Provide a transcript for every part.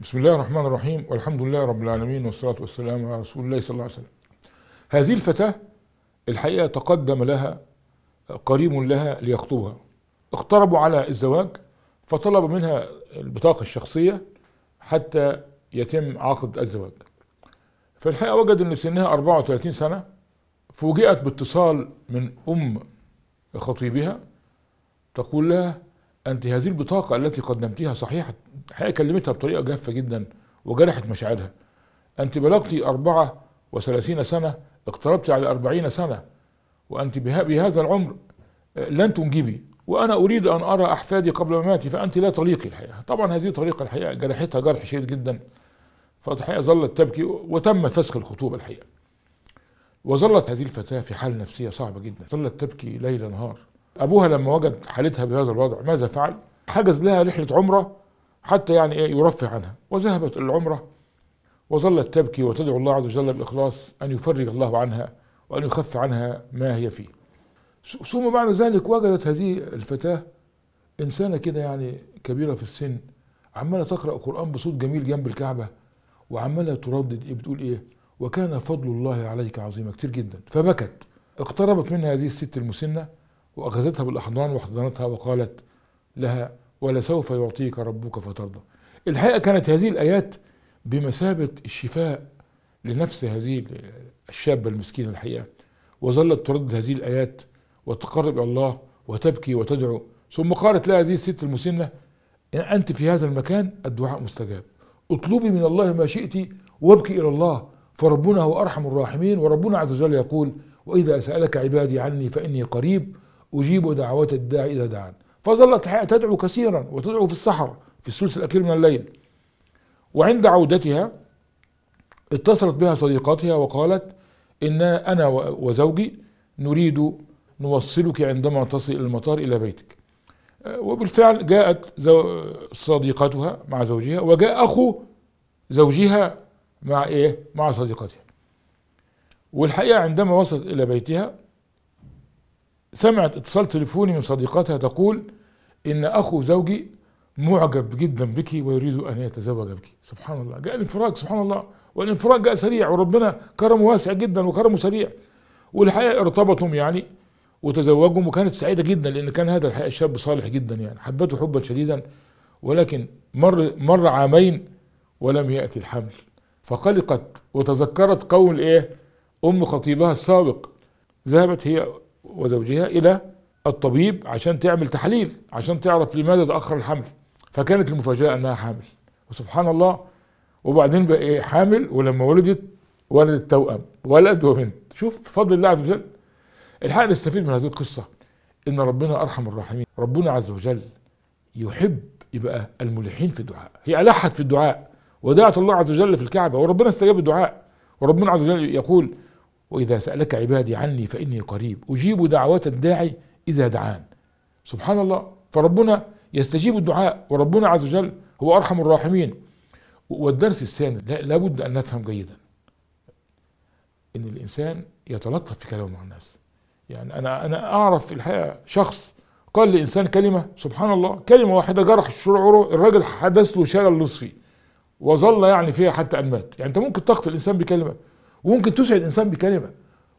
بسم الله الرحمن الرحيم والحمد لله رب العالمين والصلاة والسلام على رسول الله صلى الله عليه وسلم هذه الفتاة الحقيقة تقدم لها قريب لها ليخطبها اقتربوا على الزواج فطلب منها البطاقة الشخصية حتى يتم عقد الزواج فالحقيقة وجد أن سنها 34 سنة فوجئت باتصال من أم خطيبها تقول لها أنت هذه البطاقة التي قدمتيها صحيحة الحقيقة كلمتها بطريقة جافة جدا وجرحت مشاعرها أنت بلغتي أربعة وثلاثين سنة اقتربت على أربعين سنة وأنت بهذا العمر آه، لن تنجبي وأنا أريد أن أرى أحفادي قبل مماتي فأنت لا طريقي الحقيقة طبعا هذه طريقة الحقيقة جرحتها جرح شديد جدا فالحقيقة ظلت تبكي وتم فسخ الخطوبة الحقيقة وظلت هذه الفتاة في حال نفسية صعبة جدا ظلت تبكي ليل نهار ابوها لما وجد حالتها بهذا الوضع ماذا فعل حجز لها رحله عمره حتى يعني ايه يرفه عنها وذهبت العمره وظلت تبكي وتدعو الله عز وجل باخلاص ان يفرج الله عنها وان يخف عنها ما هي فيه ثم بعد ذلك وجدت هذه الفتاه انسانه كده يعني كبيره في السن عماله تقرا قران بصوت جميل جنب الكعبه وعماله تردد ايه بتقول ايه وكان فضل الله عليك عظيما كتير جدا فبكت اقتربت منها هذه الست المسنه وأخذتها بالأحضان واحتضنتها وقالت لها ولسوف يعطيك ربك فترضى الحقيقة كانت هذه الآيات بمثابة الشفاء لنفس هذه الشابة المسكينة الحقيقة وظلت تردد هذه الآيات وتقرب إلى الله وتبكي وتدعو ثم قالت لها هذه الست المسنة إن أنت في هذا المكان الدعاء مستجاب اطلبي من الله ما شئت وابكي إلى الله فربنا هو أرحم الراحمين وربنا عز وجل يقول وإذا سألك عبادي عني فإني قريب أجيب دعوة الداعي إذا دعان فظلت الحياة تدعو كثيرا وتدعو في السحر في الثلث الأخير من الليل وعند عودتها اتصلت بها صديقتها وقالت إن أنا وزوجي نريد نوصلك عندما تصل إلى المطار إلى بيتك أه، وبالفعل جاءت صديقتها مع زوجها وجاء أخو زوجها مع إيه؟ مع صديقتها والحقيقة عندما وصلت إلى بيتها سمعت اتصال تليفوني من صديقتها تقول إن أخو زوجي معجب جدا بك ويريد أن يتزوج بك سبحان الله جاء الانفراج سبحان الله والانفراج جاء سريع وربنا كرمه واسع جدا وكرمه سريع والحقيقة ارتبطوا يعني وتزوجهم وكانت سعيدة جدا لأن كان هذا الحقيقة شاب صالح جدا يعني حبته حبا شديدا ولكن مر مر عامين ولم يأتي الحمل فقلقت وتذكرت قول إيه أم خطيبها السابق ذهبت هي وزوجها إلى الطبيب عشان تعمل تحاليل عشان تعرف لماذا تأخر الحمل فكانت المفاجأة أنها حامل وسبحان الله وبعدين بقى إيه حامل ولما ولدت ولدت توأم ولد وبنت شوف فضل الله عز وجل الحق نستفيد من هذه القصة إن ربنا أرحم الراحمين ربنا عز وجل يحب يبقى الملحين في الدعاء هي ألحت في الدعاء ودعت الله عز وجل في الكعبة وربنا استجاب الدعاء وربنا عز وجل يقول وإذا سألك عبادي عني فإني قريب أجيب دعوة الداعي إذا دعان سبحان الله فربنا يستجيب الدعاء وربنا عز وجل هو أرحم الراحمين والدرس الثاني لابد أن نفهم جيدا إن الإنسان يتلطف في كلامه مع الناس يعني أنا أنا أعرف في الحقيقة شخص قال لإنسان كلمة سبحان الله كلمة واحدة جرح شعوره الراجل حدث له شلل نصفي وظل يعني فيها حتى أن مات يعني أنت ممكن تقتل الإنسان بكلمة وممكن تسعد انسان بكلمه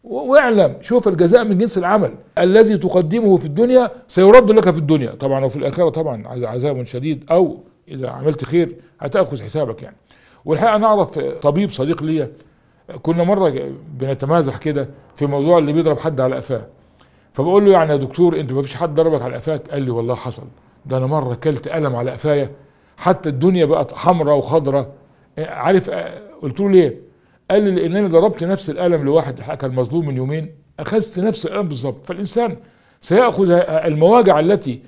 واعلم شوف الجزاء من جنس العمل الذي تقدمه في الدنيا سيرد لك في الدنيا طبعا وفي الاخره طبعا عذاب شديد او اذا عملت خير هتاخذ حسابك يعني والحقيقه انا اعرف طبيب صديق ليا كنا مره بنتمازح كده في موضوع اللي بيضرب حد على قفاه فبقول له يعني يا دكتور انت ما فيش حد ضربك على قفاك قال لي والله حصل ده انا مره كلت قلم على قفايا حتى الدنيا بقت حمراء وخضراء إيه، عارف قلت له ليه قال لي لانني ضربت نفس الالم لواحد كان مظلوم من يومين اخذت نفس الالم بالظبط فالانسان سياخذ المواجع التي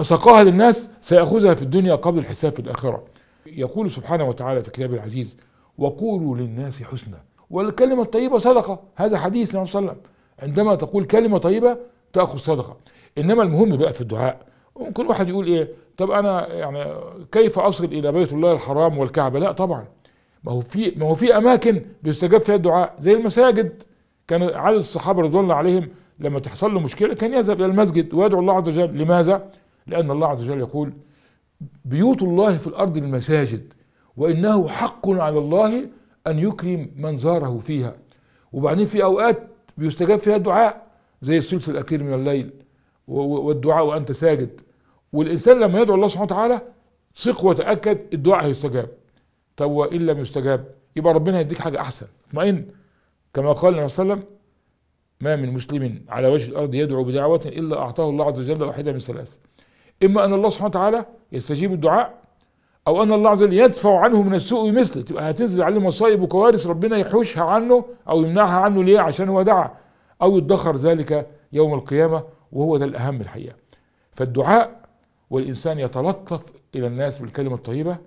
اسقاها للناس سياخذها في الدنيا قبل الحساب في الاخره يقول سبحانه وتعالى في كتابه العزيز وقولوا للناس حسنا والكلمه الطيبه صدقه هذا حديث النبي صلى الله عليه وسلم عندما تقول كلمه طيبه تاخذ صدقه انما المهم بقى في الدعاء ممكن واحد يقول ايه طب انا يعني كيف اصل الى بيت الله الحرام والكعبه لا طبعا ما هو في ما هو في اماكن بيستجاب فيها الدعاء زي المساجد كان عدد الصحابه رضوان الله عليهم لما تحصل له مشكله كان يذهب الى المسجد ويدعو الله عز وجل لماذا؟ لان الله عز وجل يقول بيوت الله في الارض المساجد وانه حق على الله ان يكرم من زاره فيها وبعدين في اوقات بيستجاب فيها الدعاء زي الثلث الاخير من الليل والدعاء وانت ساجد والانسان لما يدعو الله سبحانه وتعالى ثق وتاكد الدعاء هيستجاب طب وان لم يستجاب يبقى ربنا يديك حاجه احسن اطمئن كما قال النبي صلى الله عليه وسلم ما من مسلم على وجه الارض يدعو بدعوه الا اعطاه الله عز وجل واحده من ثلاث اما ان الله سبحانه وتعالى يستجيب الدعاء او ان الله عز وجل يدفع عنه من السوء مثله تبقى هتنزل عليه مصائب وكوارث ربنا يحوشها عنه او يمنعها عنه ليه عشان هو دعا او يدخر ذلك يوم القيامه وهو ده الاهم الحقيقه فالدعاء والانسان يتلطف الى الناس بالكلمه الطيبه